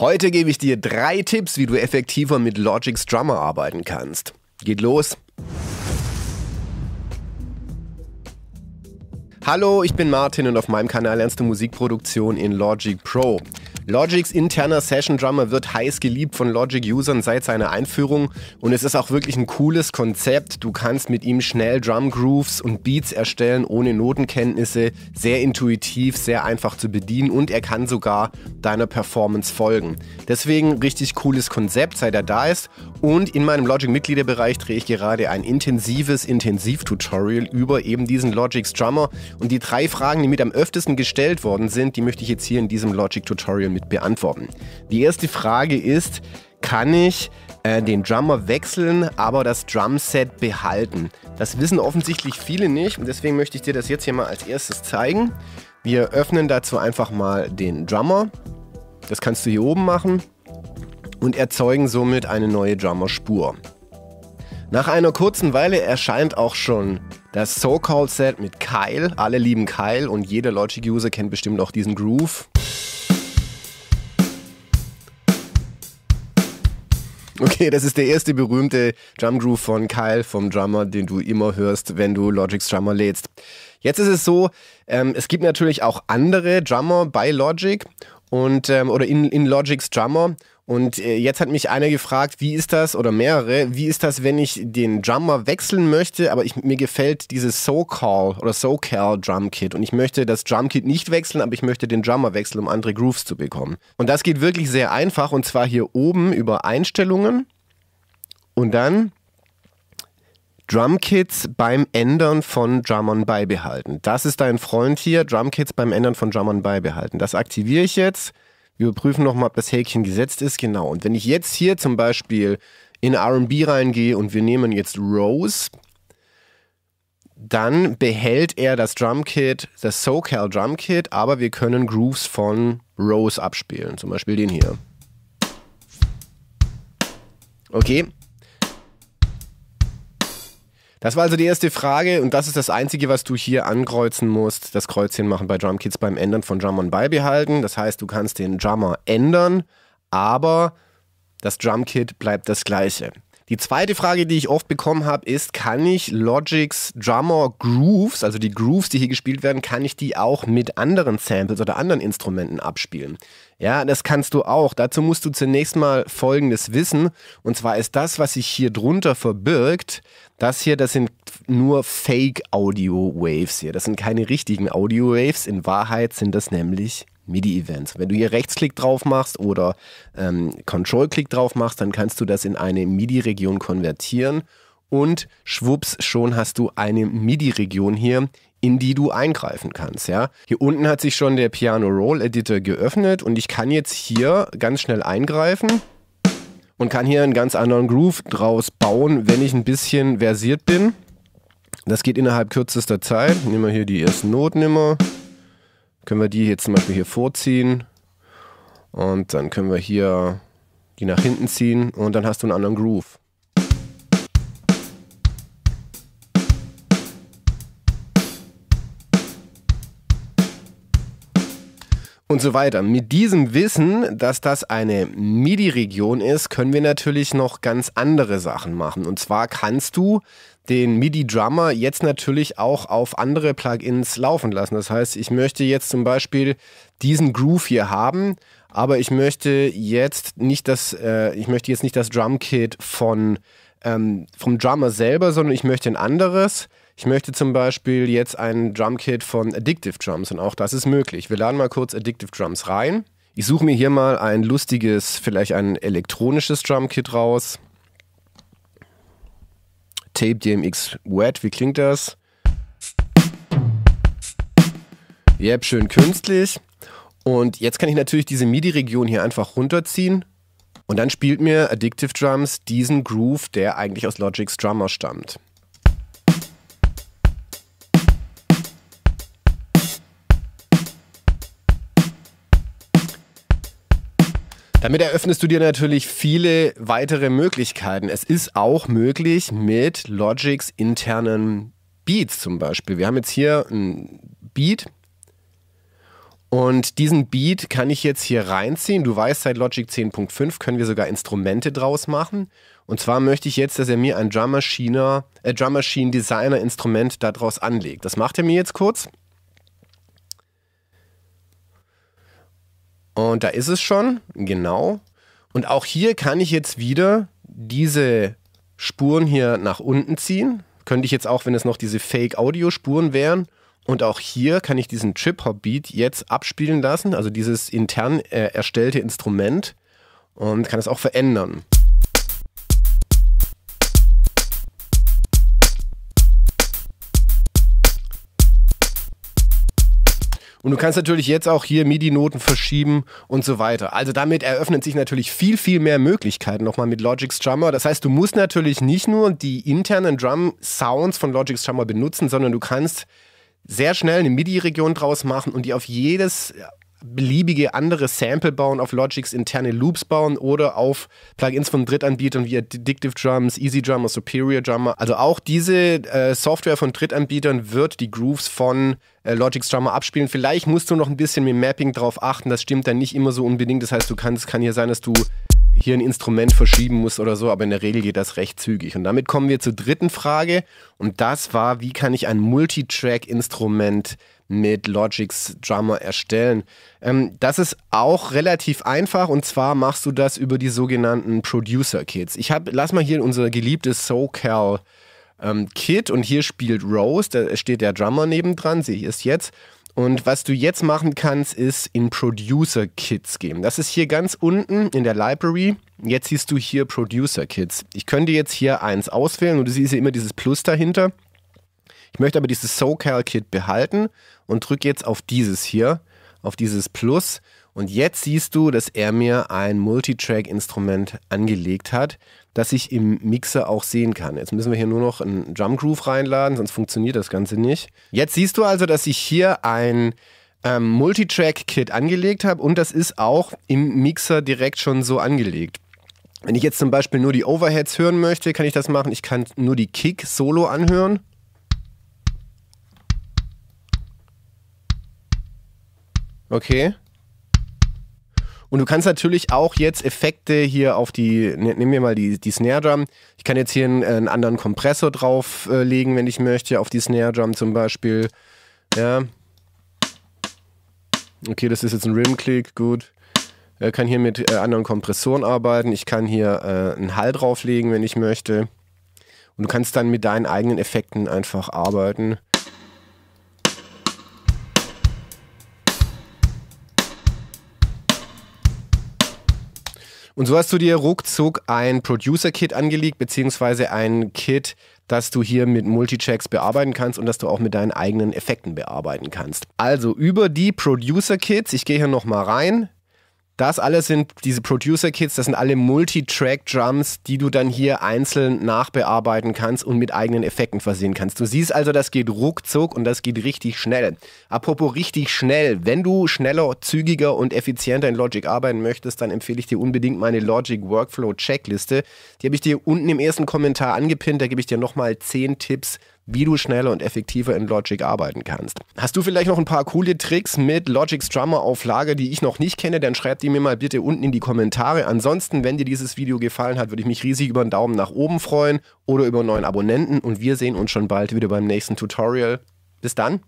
Heute gebe ich dir drei Tipps, wie du effektiver mit Logic's Drummer arbeiten kannst. Geht los! Hallo, ich bin Martin und auf meinem Kanal lernst du Musikproduktion in Logic Pro. Logics interner Session Drummer wird heiß geliebt von Logic-Usern seit seiner Einführung und es ist auch wirklich ein cooles Konzept. Du kannst mit ihm schnell Drum Grooves und Beats erstellen ohne Notenkenntnisse, sehr intuitiv, sehr einfach zu bedienen und er kann sogar deiner Performance folgen. Deswegen richtig cooles Konzept, seit er da ist. Und in meinem Logic-Mitgliederbereich drehe ich gerade ein intensives Intensiv-Tutorial über eben diesen Logics Drummer und die drei Fragen, die mit am öftesten gestellt worden sind, die möchte ich jetzt hier in diesem Logic-Tutorial mit beantworten. Die erste Frage ist, kann ich äh, den Drummer wechseln, aber das Drumset behalten? Das wissen offensichtlich viele nicht und deswegen möchte ich dir das jetzt hier mal als erstes zeigen. Wir öffnen dazu einfach mal den Drummer. Das kannst du hier oben machen und erzeugen somit eine neue Drummer-Spur. Nach einer kurzen Weile erscheint auch schon das So-Called-Set mit Kyle. Alle lieben Kyle und jeder Logic-User kennt bestimmt auch diesen Groove. Okay, das ist der erste berühmte Drum Groove von Kyle vom Drummer, den du immer hörst, wenn du Logics Drummer lädst. Jetzt ist es so, ähm, es gibt natürlich auch andere Drummer bei Logic und ähm, oder in, in Logics Drummer und äh, jetzt hat mich einer gefragt, wie ist das, oder mehrere, wie ist das, wenn ich den Drummer wechseln möchte, aber ich, mir gefällt dieses So-Call oder So-Cal Drum Kit und ich möchte das Drum Kit nicht wechseln, aber ich möchte den Drummer wechseln, um andere Grooves zu bekommen. Und das geht wirklich sehr einfach und zwar hier oben über Einstellungen und dann Drumkits beim Ändern von Drummern beibehalten. Das ist dein Freund hier, Drumkits beim Ändern von Drummern beibehalten. Das aktiviere ich jetzt. Wir überprüfen nochmal, ob das Häkchen gesetzt ist. Genau. Und wenn ich jetzt hier zum Beispiel in RB reingehe und wir nehmen jetzt Rose, dann behält er das Drumkit, das SoCal Drumkit, aber wir können Grooves von Rose abspielen. Zum Beispiel den hier. Okay, das war also die erste Frage und das ist das Einzige, was du hier ankreuzen musst. Das Kreuzchen machen bei Drumkids beim Ändern von Drummern beibehalten. Das heißt, du kannst den Drummer ändern, aber das Drumkit bleibt das gleiche. Die zweite Frage, die ich oft bekommen habe, ist, kann ich Logics Drummer Grooves, also die Grooves, die hier gespielt werden, kann ich die auch mit anderen Samples oder anderen Instrumenten abspielen? Ja, das kannst du auch. Dazu musst du zunächst mal Folgendes wissen. Und zwar ist das, was sich hier drunter verbirgt, das hier, das sind nur Fake Audio Waves hier. Das sind keine richtigen Audio Waves. In Wahrheit sind das nämlich MIDI-Events. Wenn du hier Rechtsklick drauf machst oder ähm, Control-Klick drauf machst, dann kannst du das in eine MIDI-Region konvertieren und schwupps, schon hast du eine MIDI-Region hier, in die du eingreifen kannst. Ja? Hier unten hat sich schon der Piano Roll Editor geöffnet und ich kann jetzt hier ganz schnell eingreifen und kann hier einen ganz anderen Groove draus bauen, wenn ich ein bisschen versiert bin. Das geht innerhalb kürzester Zeit. Nehmen wir hier die ersten Noten immer können wir die jetzt zum Beispiel hier vorziehen und dann können wir hier die nach hinten ziehen und dann hast du einen anderen Groove. und so weiter. Mit diesem Wissen, dass das eine MIDI-Region ist, können wir natürlich noch ganz andere Sachen machen. Und zwar kannst du den MIDI-Drummer jetzt natürlich auch auf andere Plugins laufen lassen. Das heißt, ich möchte jetzt zum Beispiel diesen Groove hier haben, aber ich möchte jetzt nicht das, äh, ich möchte jetzt nicht das Drumkit von ähm, vom Drummer selber, sondern ich möchte ein anderes. Ich möchte zum Beispiel jetzt ein Drumkit von Addictive Drums und auch das ist möglich. Wir laden mal kurz Addictive Drums rein. Ich suche mir hier mal ein lustiges, vielleicht ein elektronisches Drumkit raus. Tape DMX Wet, wie klingt das? Yep, schön künstlich. Und jetzt kann ich natürlich diese MIDI-Region hier einfach runterziehen. Und dann spielt mir Addictive Drums diesen Groove, der eigentlich aus Logic's Drummer stammt. Damit eröffnest du dir natürlich viele weitere Möglichkeiten. Es ist auch möglich mit Logics internen Beats zum Beispiel. Wir haben jetzt hier ein Beat. Und diesen Beat kann ich jetzt hier reinziehen. Du weißt, seit Logic 10.5 können wir sogar Instrumente draus machen. Und zwar möchte ich jetzt, dass er mir ein Drum äh, Drum Machine Designer Instrument daraus anlegt. Das macht er mir jetzt kurz. Und da ist es schon, genau. Und auch hier kann ich jetzt wieder diese Spuren hier nach unten ziehen. Könnte ich jetzt auch, wenn es noch diese Fake-Audio-Spuren wären. Und auch hier kann ich diesen Trip-Hop-Beat jetzt abspielen lassen, also dieses intern äh, erstellte Instrument und kann es auch verändern. Und du kannst natürlich jetzt auch hier MIDI-Noten verschieben und so weiter. Also damit eröffnen sich natürlich viel, viel mehr Möglichkeiten nochmal mit Logix Drummer. Das heißt, du musst natürlich nicht nur die internen Drum-Sounds von Logix Drummer benutzen, sondern du kannst sehr schnell eine MIDI-Region draus machen und die auf jedes beliebige andere Sample bauen, auf Logics interne Loops bauen oder auf Plugins von Drittanbietern wie Addictive Drums, Easy Drummer, Superior Drummer. Also auch diese äh, Software von Drittanbietern wird die Grooves von äh, Logics Drummer abspielen. Vielleicht musst du noch ein bisschen mit Mapping drauf achten, das stimmt dann nicht immer so unbedingt. Das heißt, du kannst, kann hier sein, dass du hier ein Instrument verschieben muss oder so, aber in der Regel geht das recht zügig. Und damit kommen wir zur dritten Frage und das war, wie kann ich ein Multitrack-Instrument mit Logics Drummer erstellen? Ähm, das ist auch relativ einfach und zwar machst du das über die sogenannten Producer-Kits. Ich habe, lass mal hier unser geliebtes SoCal ähm, Kit und hier spielt Rose, da steht der Drummer nebendran, sehe ich es jetzt. Und was du jetzt machen kannst, ist in Producer Kits gehen. Das ist hier ganz unten in der Library. Jetzt siehst du hier Producer Kits. Ich könnte jetzt hier eins auswählen und du siehst hier immer dieses Plus dahinter. Ich möchte aber dieses SoCal Kit behalten und drücke jetzt auf dieses hier auf dieses Plus. Und jetzt siehst du, dass er mir ein Multitrack-Instrument angelegt hat, das ich im Mixer auch sehen kann. Jetzt müssen wir hier nur noch einen Drum Groove reinladen, sonst funktioniert das Ganze nicht. Jetzt siehst du also, dass ich hier ein ähm, Multitrack-Kit angelegt habe und das ist auch im Mixer direkt schon so angelegt. Wenn ich jetzt zum Beispiel nur die Overheads hören möchte, kann ich das machen. Ich kann nur die Kick solo anhören. Okay. Und du kannst natürlich auch jetzt Effekte hier auf die, ne, nehmen wir mal die, die Snare Drum. Ich kann jetzt hier einen, äh, einen anderen Kompressor drauflegen, äh, wenn ich möchte, auf die Snare Drum zum Beispiel. Ja. Okay, das ist jetzt ein Rim-Click, gut. Ich kann hier mit äh, anderen Kompressoren arbeiten. Ich kann hier äh, einen Hall drauflegen, wenn ich möchte. Und du kannst dann mit deinen eigenen Effekten einfach arbeiten. Und so hast du dir ruckzuck ein Producer-Kit angelegt, beziehungsweise ein Kit, das du hier mit Multichecks bearbeiten kannst und das du auch mit deinen eigenen Effekten bearbeiten kannst. Also über die Producer-Kits, ich gehe hier nochmal rein, das alles sind diese Producer-Kits, das sind alle multitrack drums die du dann hier einzeln nachbearbeiten kannst und mit eigenen Effekten versehen kannst. Du siehst also, das geht ruckzuck und das geht richtig schnell. Apropos richtig schnell, wenn du schneller, zügiger und effizienter in Logic arbeiten möchtest, dann empfehle ich dir unbedingt meine Logic Workflow Checkliste. Die habe ich dir unten im ersten Kommentar angepinnt, da gebe ich dir nochmal 10 Tipps, wie du schneller und effektiver in Logic arbeiten kannst. Hast du vielleicht noch ein paar coole Tricks mit Logic Strummer auf Lager, die ich noch nicht kenne, dann schreib die mir mal bitte unten in die Kommentare. Ansonsten, wenn dir dieses Video gefallen hat, würde ich mich riesig über einen Daumen nach oben freuen oder über einen neuen Abonnenten und wir sehen uns schon bald wieder beim nächsten Tutorial. Bis dann!